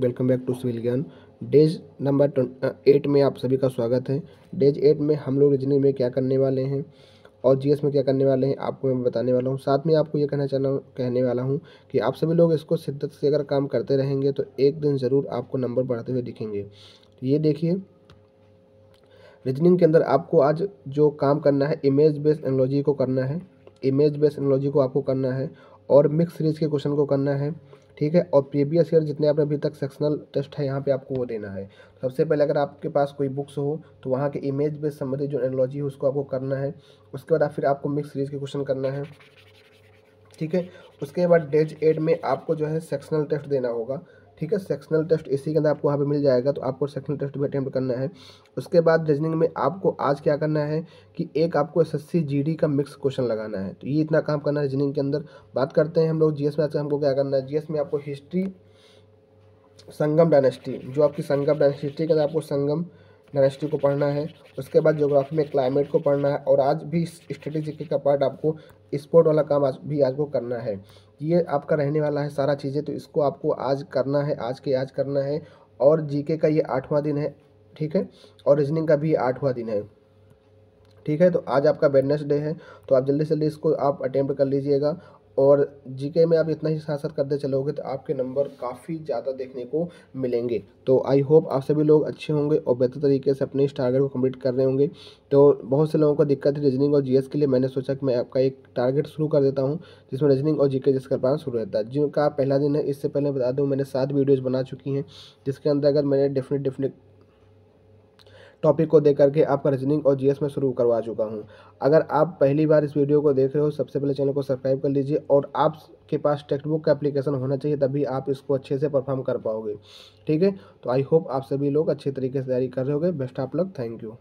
welcome back to civil Gyan days number eight में आप सभी का स्वागत है डेज एट में हम लोग रीजनिंग में क्या करने वाले हैं और जीएस में क्या करने वाले हैं आपको मैं बताने वाला हूँ साथ में आपको ये कहना चाहना कहने वाला हूँ कि आप सभी लोग इसको शिद्दत से अगर काम करते रहेंगे तो एक दिन ज़रूर आपको नंबर बढ़ाते हुए दिखेंगे ये देखिए रीजनिंग के अंदर आपको आज जो काम करना है इमेज बेस्ड एनोलॉजी को करना है इमेज बेस्ड एनोलॉजी को आपको करना है और मिक्स सीरीज के क्वेश्चन को करना है ठीक है और प्रीवियस ईयर जितने आपने अभी तक सेक्शनल टेस्ट है यहाँ पे आपको वो देना है सबसे पहले अगर आपके पास कोई बुक्स हो तो वहाँ के इमेज बेस संबंधित जो एनोलॉजी है उसको आपको करना है उसके बाद आप फिर आपको मिक्स सीरीज़ के क्वेश्चन करना है ठीक है उसके बाद डेज एड में आपको जो है सेक्शनल टेस्ट देना होगा ठीक है सेक्शनल टेस्ट इसी के अंदर आपको वहाँ पे मिल जाएगा तो आपको सेक्शनल टेस्ट भी अटैम्प्ट करना है उसके बाद रीजनिंग में आपको आज क्या करना है कि एक आपको एसएससी जीडी का मिक्स क्वेश्चन लगाना है तो ये इतना काम करना है रीजनिंग के अंदर बात करते हैं हम लोग जीएस में आज हमको क्या करना है जी में आपको हिस्ट्री संगम डायनेस्टी जो आपकी संगम डायनेस्टी के अंदर आपको संगम डायनेस्टी को पढ़ना है उसके बाद जोग्राफी में क्लाइमेट को पढ़ना है और आज भी स्ट्रेटेजिक का पार्ट आपको स्पोर्ट वाला काम आज भी आज को करना है ये आपका रहने वाला है सारा चीज़ें तो इसको आपको आज करना है आज के आज करना है और जीके का ये आठवां दिन है ठीक है और रीजनिंग का भी आठवां दिन है ठीक है तो आज आपका डे है तो आप जल्दी से जल्दी इसको आप अटैम्प्ट कर लीजिएगा और जीके में आप इतना ही साथ साथ करते चलोगे तो आपके नंबर काफ़ी ज़्यादा देखने को मिलेंगे तो आई होप आप सभी लोग अच्छे होंगे और बेहतर तरीके से अपने इस टारगेट को कम्प्लीट कर रहे होंगे तो बहुत से लोगों को दिक्कत है रीजनिंग और जीएस के लिए मैंने सोचा कि मैं आपका एक टारगेट शुरू कर देता हूँ जिसमें रीजनिंग और जी के जिसका पाना शुरू रहता है जिनका पहला दिन है इससे पहले बता दूँ मैंने सात वीडियोज़ बना चुकी हैं जिसके अंदर अगर मैंने डिफरेंट डिफरेंट टॉपिक को देख करके आपका रीजनिंग और जीएस में शुरू करवा चुका हूँ अगर आप पहली बार इस वीडियो को देख रहे हो सबसे पहले चैनल को सब्सक्राइब कर लीजिए और आपके पास टेक्स्ट बुक का एप्लीकेशन होना चाहिए तभी आप इसको अच्छे से परफॉर्म कर पाओगे ठीक है तो आई होप आप सभी लोग अच्छे तरीके से तैयारी कर रहे होगे बेस्ट आप लोग थैंक यू